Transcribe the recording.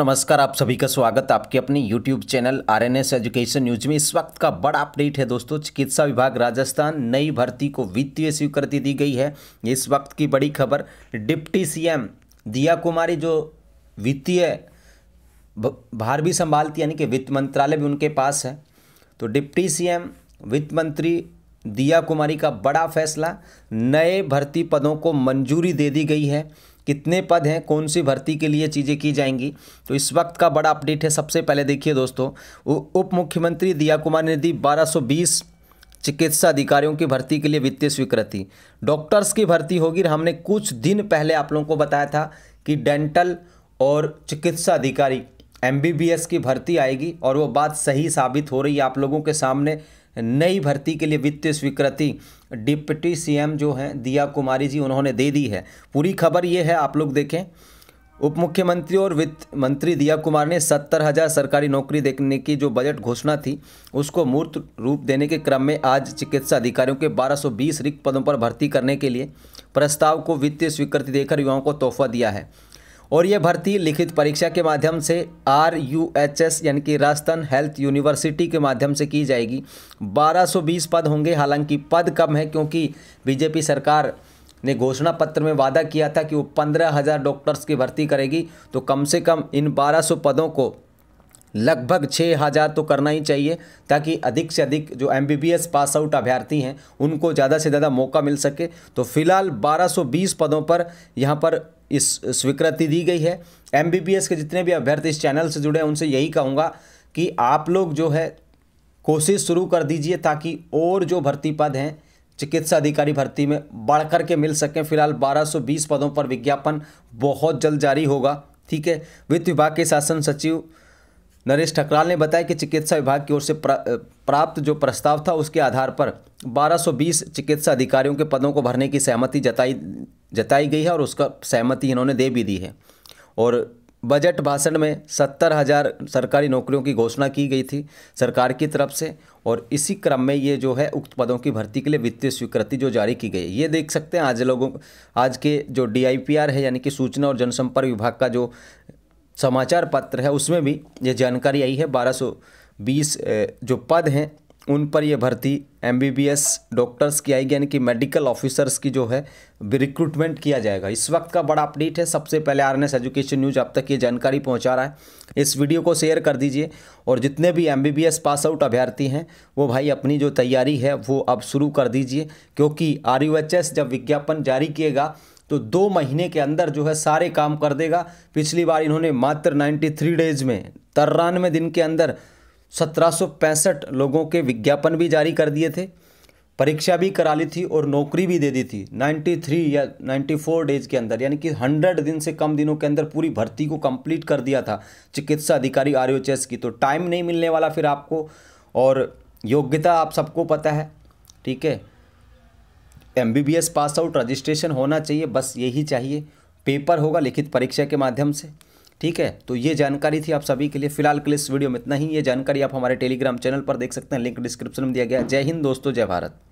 नमस्कार आप सभी का स्वागत आपके अपनी YouTube channel R N S education news में इस वक्त का बड़ा अपडेट है दोस्तों चिकित्सा विभाग राजस्थान नई भर्ती को वित्तीय स्वीकृति दी गई है इस वक्त की बड़ी खबर डिप्टी सीएम दिया कुमारी जो वित्तीय भार भी संभालती यानी कि वित्त मंत्रालय भी उनके पास है तो डिप्टी एम वित्त मंत्री दिया कुमारी का बड़ा फैसला नए भर्ती पदों को मंजूरी दे दी गई है कितने पद हैं कौन सी भर्ती के लिए चीज़ें की जाएंगी तो इस वक्त का बड़ा अपडेट है सबसे पहले देखिए दोस्तों उप मुख्यमंत्री दिया कुमार ने दी 1220 चिकित्सा अधिकारियों की भर्ती के लिए वित्तीय स्वीकृति डॉक्टर्स की भर्ती होगी हमने कुछ दिन पहले आप लोगों को बताया था कि डेंटल और चिकित्सा अधिकारी एम की भर्ती आएगी और वो बात सही साबित हो रही है आप लोगों के सामने नई भर्ती के लिए वित्तीय स्वीकृति डिप्टी सीएम जो हैं दिया कुमारी जी उन्होंने दे दी है पूरी खबर ये है आप लोग देखें उप मुख्यमंत्री और वित्त मंत्री दिया कुमार ने सत्तर हजार सरकारी नौकरी देखने की जो बजट घोषणा थी उसको मूर्त रूप देने के क्रम में आज चिकित्सा अधिकारियों के 1220 रिक्त पदों पर भर्ती करने के लिए प्रस्ताव को वित्तीय स्वीकृति देकर युवाओं को तोहफा दिया है और ये भर्ती लिखित परीक्षा के माध्यम से आर यू एच एस यानी कि राजस्थान हेल्थ यूनिवर्सिटी के माध्यम से की जाएगी 1220 पद होंगे हालांकि पद कम है क्योंकि बीजेपी सरकार ने घोषणा पत्र में वादा किया था कि वो पंद्रह हज़ार डॉक्टर्स की भर्ती करेगी तो कम से कम इन 1200 पदों को लगभग छः हज़ार तो करना ही चाहिए ताकि अधिक से अधिक जो एम पास आउट अभ्यर्थी हैं उनको ज़्यादा से ज़्यादा मौका मिल सके तो फिलहाल 1220 पदों पर यहाँ पर इस स्वीकृति दी गई है एम के जितने भी अभ्यर्थी इस चैनल से जुड़े हैं उनसे यही कहूँगा कि आप लोग जो है कोशिश शुरू कर दीजिए ताकि और जो भर्ती पद हैं चिकित्सा अधिकारी भर्ती में बढ़ कर के मिल सकें फिलहाल 1220 पदों पर विज्ञापन बहुत जल्द जारी होगा ठीक है वित्त विभाग के शासन सचिव नरेश ठकराल ने बताया कि चिकित्सा विभाग की ओर से प्राप्त जो प्रस्ताव था उसके आधार पर 1220 चिकित्सा अधिकारियों के पदों को भरने की सहमति जताई जताई गई है और उसका सहमति इन्होंने दे भी दी है और बजट भाषण में सत्तर हज़ार सरकारी नौकरियों की घोषणा की गई थी सरकार की तरफ से और इसी क्रम में ये जो है उक्त पदों की भर्ती के लिए वित्तीय स्वीकृति जो जारी की गई है ये देख सकते हैं आज लोगों आज के जो डीआईपीआर है यानी कि सूचना और जनसंपर्क विभाग का जो समाचार पत्र है उसमें भी ये जानकारी आई है 1220 जो पद हैं उन पर ये भर्ती एमबीबीएस डॉक्टर्स की आएगी यानी कि मेडिकल ऑफिसर्स की जो है रिक्रूटमेंट किया जाएगा इस वक्त का बड़ा अपडेट है सबसे पहले आर एजुकेशन न्यूज़ आप तक ये जानकारी पहुंचा रहा है इस वीडियो को शेयर कर दीजिए और जितने भी एमबीबीएस पास आउट अभ्यर्थी हैं वो भाई अपनी जो तैयारी है वो अब शुरू कर दीजिए क्योंकि आर जब विज्ञापन जारी किएगा तो दो महीने के अंदर जो है सारे काम कर देगा पिछली बार इन्होंने मात्र 93 डेज में तिरानवे दिन के अंदर सत्रह लोगों के विज्ञापन भी जारी कर दिए थे परीक्षा भी करा ली थी और नौकरी भी दे दी थी 93 या 94 डेज के अंदर यानी कि 100 दिन से कम दिनों के अंदर पूरी भर्ती को कंप्लीट कर दिया था चिकित्सा अधिकारी आर की तो टाइम नहीं मिलने वाला फिर आपको और योग्यता आप सबको पता है ठीक है एम पास आउट रजिस्ट्रेशन होना चाहिए बस यही चाहिए पेपर होगा लिखित परीक्षा के माध्यम से ठीक है तो ये जानकारी थी आप सभी के लिए फिलहाल के लिए इस वीडियो में इतना ही ये जानकारी आप हमारे टेलीग्राम चैनल पर देख सकते हैं लिंक डिस्क्रिप्शन में दिया गया जय हिंद दोस्तों जय भारत